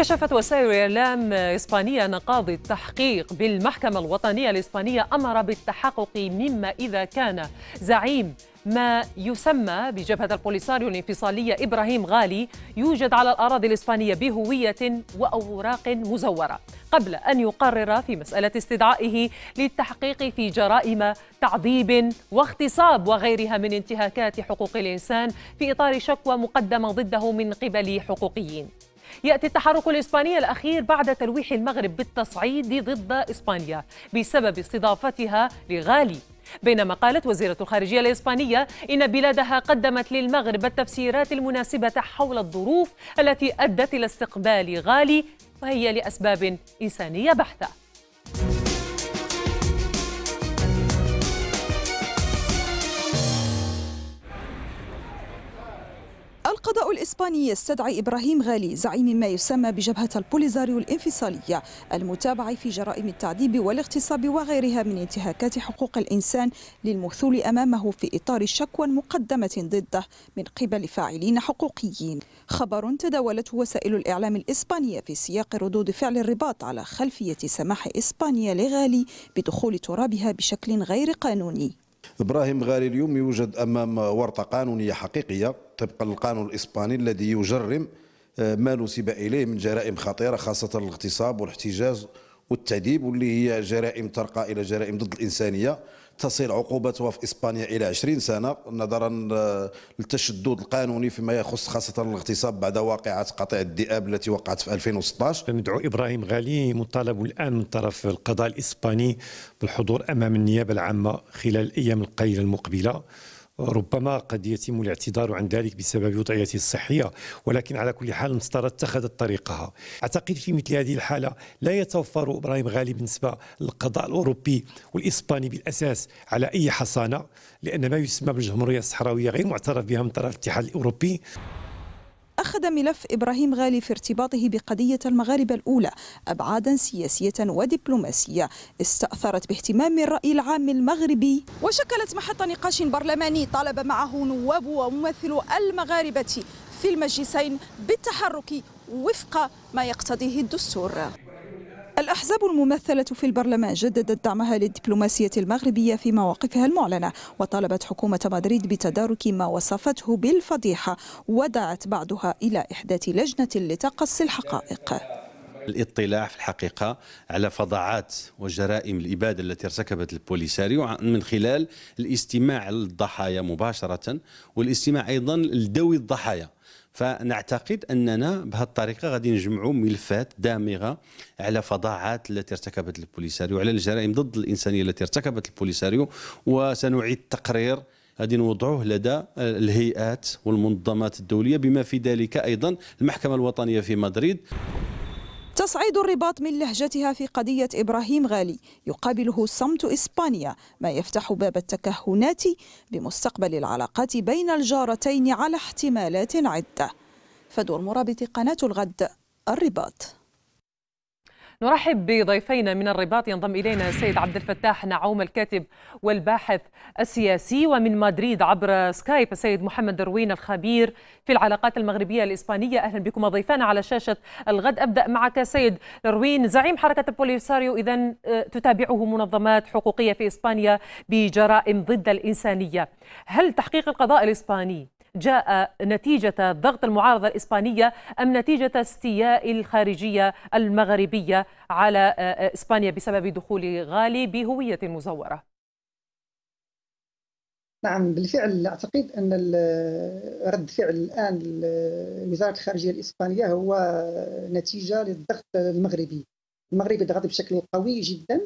كشفت وسائل إعلام إسبانية أن قاضي التحقيق بالمحكمة الوطنية الإسبانية أمر بالتحقق مما إذا كان زعيم ما يسمى بجبهة البوليساريو الانفصالية إبراهيم غالي يوجد على الأراضي الإسبانية بهوية وأوراق مزورة قبل أن يقرر في مسألة استدعائه للتحقيق في جرائم تعذيب واغتصاب وغيرها من انتهاكات حقوق الإنسان في إطار شكوى مقدمة ضده من قبل حقوقيين يأتي التحرك الإسباني الأخير بعد تلويح المغرب بالتصعيد ضد إسبانيا بسبب استضافتها لغالي بينما قالت وزيرة الخارجية الإسبانية إن بلادها قدمت للمغرب التفسيرات المناسبة حول الظروف التي أدت إلى استقبال غالي وهي لأسباب إنسانية بحتة القضاء الإسباني يستدعي إبراهيم غالي زعيم ما يسمى بجبهة البوليزاريو الانفصالية المتابع في جرائم التعذيب والاغتصاب وغيرها من انتهاكات حقوق الإنسان للمثول أمامه في إطار شكوى مقدمة ضده من قبل فاعلين حقوقيين خبر تداولته وسائل الإعلام الإسبانية في سياق ردود فعل الرباط على خلفية سماح إسبانيا لغالي بدخول ترابها بشكل غير قانوني ابراهيم غاري اليوم يوجد امام ورطه قانونيه حقيقيه طبقا للقانون الاسباني الذي يجرم آه، ما نسب اليه من جرائم خطيره خاصه الاغتصاب والاحتجاز والتاديب واللي هي جرائم ترقى الى جرائم ضد الانسانيه تصل عقوبتها في إسبانيا إلى 20 سنة نظرا آه، للتشدد القانوني فيما يخص خاصة الاغتصاب بعد واقعة قطيع الذئاب التي وقعت في 2016 ندعو إبراهيم غالي مطالب الآن من طرف القضاء الإسباني بالحضور أمام النيابة العامة خلال الأيام القليلة المقبلة ربما قد يتم الاعتذار عن ذلك بسبب وضعيته الصحية ولكن على كل حال المسطرة اتخذت طريقها أعتقد في مثل هذه الحالة لا يتوفر إبراهيم غالي بالنسبة للقضاء الأوروبي والإسباني بالأساس على أي حصانة لأن ما يسمى بالجمهورية الصحراوية غير معترف بها من طرف الاتحاد الأوروبي أخذ ملف إبراهيم غالي في ارتباطه بقضية المغاربة الأولى أبعادا سياسية ودبلوماسية استأثرت باهتمام الرأي العام المغربي وشكلت محط نقاش برلماني طالب معه نواب وممثلو المغاربة في المجلسين بالتحرك وفق ما يقتضيه الدستور الأحزاب الممثلة في البرلمان جددت دعمها للدبلوماسية المغربية في مواقفها المعلنة وطالبت حكومة مدريد بتدارك ما وصفته بالفضيحة ودعت بعضها إلى إحداث لجنة لتقصي الحقائق الاطلاع في الحقيقة على فضاعات وجرائم الإبادة التي ارتكبت البوليساريو من خلال الاستماع للضحايا مباشرة والاستماع أيضا لذوي الضحايا فنعتقد اننا الطريقه غادي نجمعوا ملفات دامغه على فظاعات التي ارتكبت البوليساريو على الجرائم ضد الانسانيه التي ارتكبت البوليساريو وسنعيد تقرير غادي نوضعوه لدى الهيئات والمنظمات الدوليه بما في ذلك ايضا المحكمه الوطنيه في مدريد تصعيد الرباط من لهجتها في قضية إبراهيم غالي يقابله صمت إسبانيا ما يفتح باب التكهنات بمستقبل العلاقات بين الجارتين على احتمالات عدة فدور مرابط قناة الغد الرباط نرحب بضيفينا من الرباط ينضم إلينا السيد عبد الفتاح نعوم الكاتب والباحث السياسي ومن مدريد عبر سكايب السيد محمد دروين الخبير في العلاقات المغربية الإسبانية أهلا بكم ضيفانا على شاشة الغد أبدأ معك سيد دروين زعيم حركة البوليساريو إذا آه، تتابعه منظمات حقوقية في إسبانيا بجرائم ضد الإنسانية هل تحقيق القضاء الإسباني جاء نتيجة ضغط المعارضة الإسبانية أم نتيجة استياء الخارجية المغربية على آه، آه، إسبانيا بسبب دخول غالي بهوية مزورة؟ نعم بالفعل اعتقد ان رد فعل الان وزاره الخارجيه الاسبانيه هو نتيجه للضغط المغربي المغرب ضغط بشكل قوي جدا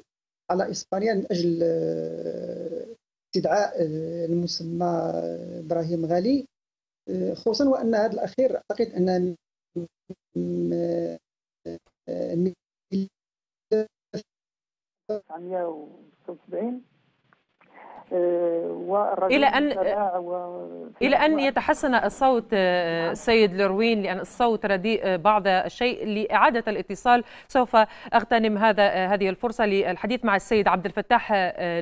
على اسبانيا من اجل آه، استدعاء المسمى ابراهيم غالي آه، خصوصا وان هذا الاخير اعتقد ان عن آه، آه، 1976 آه، الى ان الى ان يتحسن الصوت آه، نعم. سيد لروين لان الصوت رديء بعض الشيء لاعاده الاتصال سوف اغتنم هذا آه، هذه الفرصه للحديث مع السيد عبد الفتاح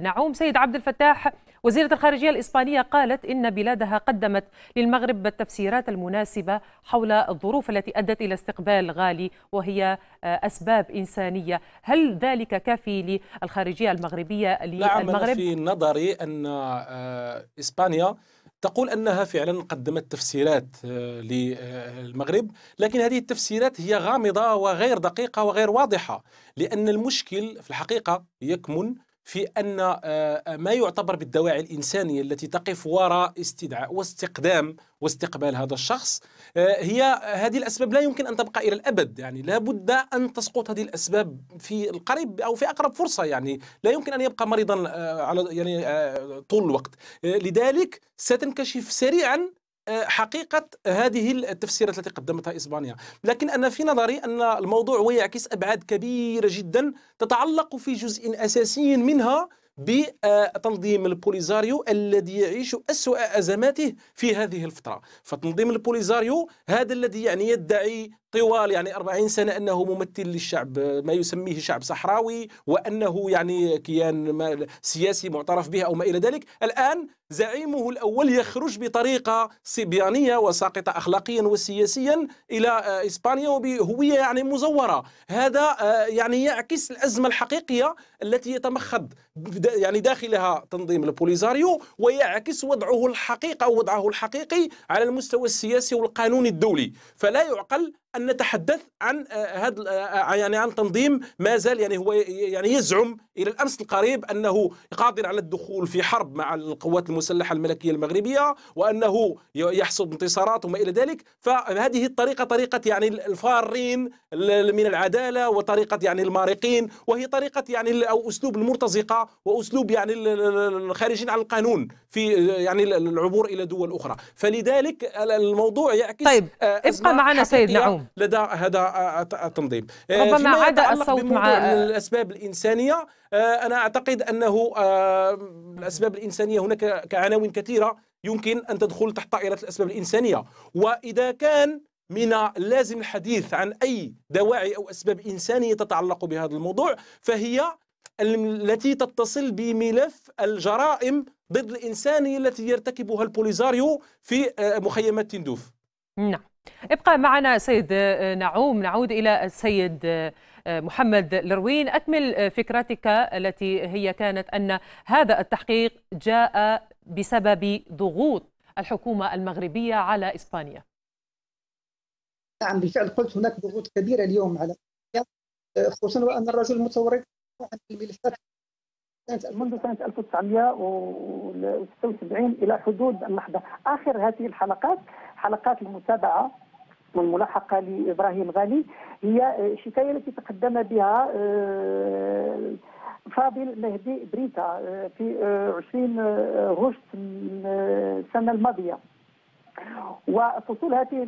نعوم سيد عبد الفتاح وزيره الخارجيه الاسبانيه قالت ان بلادها قدمت للمغرب التفسيرات المناسبه حول الظروف التي ادت الى استقبال غالي وهي اسباب انسانيه هل ذلك كافي للخارجيه المغربيه للمغرب نعم في نظري ان آه، إسبانيا تقول أنها فعلا قدمت تفسيرات آه، للمغرب لكن هذه التفسيرات هي غامضة وغير دقيقة وغير واضحة لأن المشكل في الحقيقة يكمن في أن آه، آه، ما يعتبر بالدواعي الإنسانية التي تقف وراء استدعاء واستقدام واستقبال هذا الشخص آه، هي هذه الأسباب لا يمكن أن تبقى إلى الأبد يعني لا بد أن تسقط هذه الأسباب في القريب أو في أقرب فرصة يعني لا يمكن أن يبقى مريضا على يعني طول الوقت لذلك ستنكشف سريعا حقيقة هذه التفسيرات التي قدمتها إسبانيا لكن أنا في نظري أن الموضوع هو يعكس أبعاد كبيرة جدا تتعلق في جزء أساسي منها بتنظيم البوليزاريو الذي يعيش أسوأ أزماته في هذه الفترة فتنظيم البوليزاريو هذا الذي يعني يدعي طوال يعني 40 سنة أنه ممثل للشعب ما يسميه شعب صحراوي وأنه يعني كيان سياسي معترف به أو ما إلى ذلك الآن زعيمه الأول يخرج بطريقة صبيانية وساقطة أخلاقيا وسياسيا إلى آه، إسبانيا وبهوية يعني مزورة هذا آه، يعني يعكس الأزمة الحقيقية التي يتمخض يعني داخلها تنظيم البوليزاريو ويعكس وضعه الحقيقة وضعه الحقيقي على المستوى السياسي والقانوني الدولي فلا يعقل ان نتحدث عن آه، هذا آه، آه، يعني عن تنظيم ما زال يعني هو يعني يزعم الى الامس القريب انه قادر على الدخول في حرب مع القوات المسلحه الملكيه المغربيه وانه يحصد انتصارات وما الى ذلك فهذه الطريقه طريقه يعني الفارين من العداله وطريقه يعني المارقين وهي طريقه يعني او اسلوب المرتزقه واسلوب يعني الخارجين عن القانون في يعني العبور الى دول اخرى فلذلك الموضوع يعكس طيب ابقى معنا سيد نعوم لدى هذا التنظيم آه، ربما عدا الصوت مع الاسباب الانسانيه آه، انا اعتقد انه آه، الاسباب الانسانيه هناك كعناوين كثيره يمكن ان تدخل تحت طائره الاسباب الانسانيه واذا كان من اللازم الحديث عن اي دواعي او اسباب انسانيه تتعلق بهذا الموضوع فهي التي تتصل بملف الجرائم ضد الانسانيه التي يرتكبها البوليزاريو في مخيمات تندوف نعم ابقى معنا سيد آه، نعوم نعود إلى السيد آه، آه، محمد لروين أكمل فكرتك التي هي كانت أن هذا التحقيق جاء بسبب ضغوط الحكومة المغربية على إسبانيا نعم بالفعل قلت هناك ضغوط كبيرة اليوم على خصوصا وأن الرجل المتورط عن الملفات منذ سنة 1976 إلى حدود اللحظة آخر هذه الحلقات حلقات المتابعه والملاحقه لابراهيم غالي هي الشكايه التي تقدم بها آه، فاضل مهدي بريتا آه، في 20 آه، غشت السنه الماضيه وفصول هذه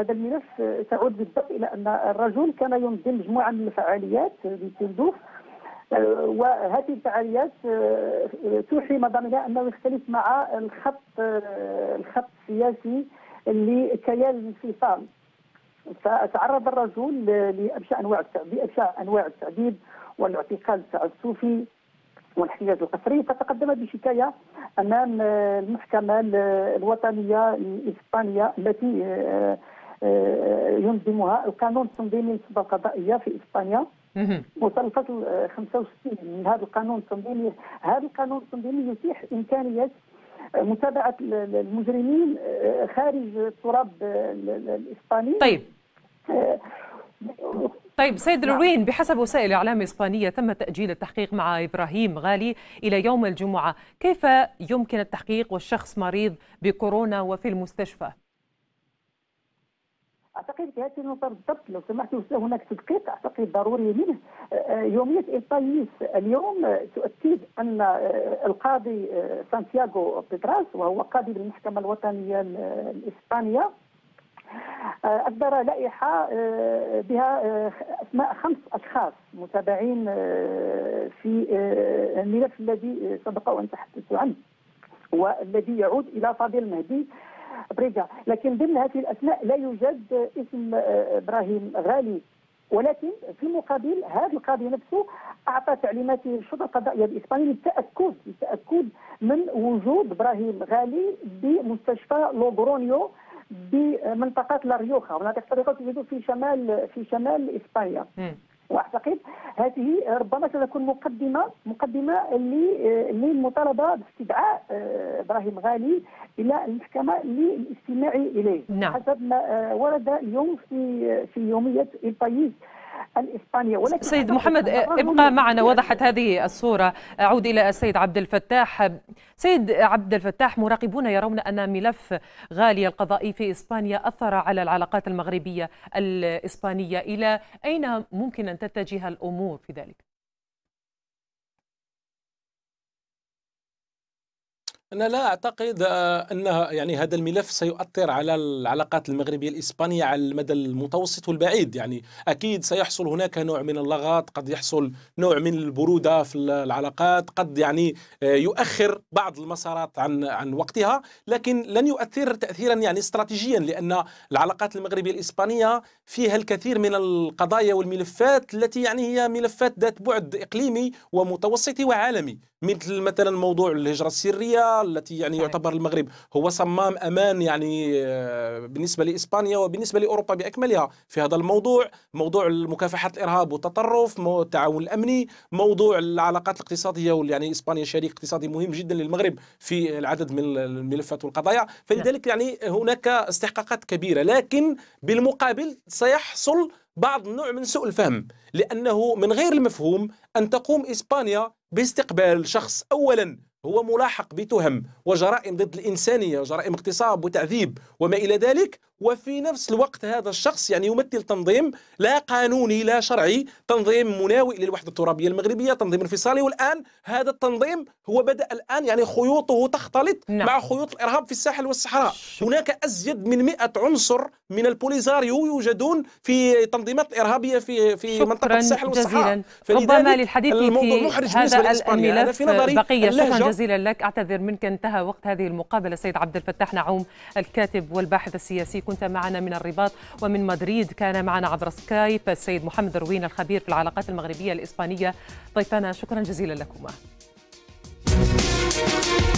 هذا الملف تعود بالضبط الى ان الرجل كان ينظم مجموعه من الفعاليات للتندوف وهذه الفعاليات توحي مضامينها انه يختلف مع الخط الخط السياسي لكيان الانفصام فتعرض الرجل لابشع انواع التعذيب انواع التعذيب والاعتقال التعسفي الصوفي والاحتجاج القسري فتقدم بشكايه امام المحكمه الوطنيه الاسبانيه التي آه، آه، ينظمها القانون التنظيمي للسلطه القضائيه في اسبانيا وصل الفصل 65 من هذا القانون التنظيمي هذا القانون التنظيمي يتيح امكانيه متابعه المجرمين آه، خارج التراب آه، الاسباني طيب آه، طيب سيد نعم. الروين بحسب وسائل اعلام اسبانيه تم تاجيل التحقيق مع ابراهيم غالي الى يوم الجمعه كيف يمكن التحقيق والشخص مريض بكورونا وفي المستشفى اعتقد في هذه النقطه بالضبط لو سمحت هناك تدقيق اعتقد ضروري منه آه، يوميه البايس اليوم تؤكد ان آه، القاضي آه، سانتياغو بيدراس وهو قاضي بالمحكمه الوطنيه الاسبانيه أصدر لائحة بها أسماء خمس أشخاص متابعين في الملف الذي سبق وأن تحدثت عنه والذي يعود إلى فاضل المهدي بريجا لكن ضمن هذه الاسماء لا يوجد اسم آه، ابراهيم غالي ولكن في المقابل هذا القاضي نفسه اعطى تعليمات للشرطه القضائيه الاسبانيه للتاكد للتاكد من وجود ابراهيم غالي بمستشفى لوغرونيو بمنطقه لاريوخا مناطق طريقه توجد في شمال في شمال اسبانيا واعتقد هذه ربما ستكون مقدمه مقدمه للمطالبه باستدعاء آه، ابراهيم غالي الى المحكمه للاستماع اليه نعم. حسب ما آه، ورد اليوم في آه، في يوميه البايس الإسبانية ولكن سيد محمد ابقى معنا وضحت هذه الصورة أعود إلى السيد عبد الفتاح سيد عبد الفتاح مراقبون يرون أن ملف غالية القضائي في إسبانيا أثر على العلاقات المغربية الإسبانية إلى أين ممكن أن تتجه الأمور في ذلك؟ انا لا اعتقد آه، ان يعني هذا الملف سيؤثر على العلاقات المغربيه الاسبانيه على المدى المتوسط والبعيد يعني اكيد سيحصل هناك نوع من اللغط قد يحصل نوع من البروده في العلاقات قد يعني آه، يؤخر بعض المسارات عن عن وقتها لكن لن يؤثر تاثيرا يعني استراتيجيا لان العلاقات المغربيه الاسبانيه فيها الكثير من القضايا والملفات التي يعني هي ملفات ذات بعد اقليمي ومتوسطي وعالمي مثل مثلا موضوع الهجرة السرية التي يعني صحيح. يعتبر المغرب هو صمام أمان يعني آه، بالنسبة لإسبانيا وبالنسبة لأوروبا بأكملها في هذا الموضوع موضوع مكافحة الإرهاب والتطرف التعاون الأمني موضوع العلاقات الاقتصادية يعني إسبانيا شريك اقتصادي مهم جدا للمغرب في العدد من الملفات والقضايا نعم. فلذلك يعني هناك استحقاقات كبيرة لكن بالمقابل سيحصل بعض النوع من سوء الفهم لأنه من غير المفهوم أن تقوم إسبانيا باستقبال شخص أولا هو ملاحق بتهم وجرائم ضد الإنسانية جرائم اغتصاب وتعذيب وما إلى ذلك وفي نفس الوقت هذا الشخص يعني يمثل تنظيم لا قانوني لا شرعي تنظيم مناوئ للوحدة الترابية المغربية تنظيم انفصالي والآن هذا التنظيم هو بدأ الآن يعني خيوطه تختلط نعم. مع خيوط الإرهاب في الساحل والصحراء هناك أزيد من 100 عنصر من البوليزاريو يوجدون في تنظيمات الإرهابية في في منطقة الساحل والصحراء ربما للحديث في هذا الملف بقية شكرا جزيلا لك أعتذر منك انتهى وقت هذه المقابلة سيد عبد الفتاح نعوم الكاتب والباحث السياسي كنت معنا من الرباط ومن مدريد كان معنا عبر سكايب السيد محمد روين الخبير في العلاقات المغربية الإسبانية ضيفنا شكرا جزيلا لكما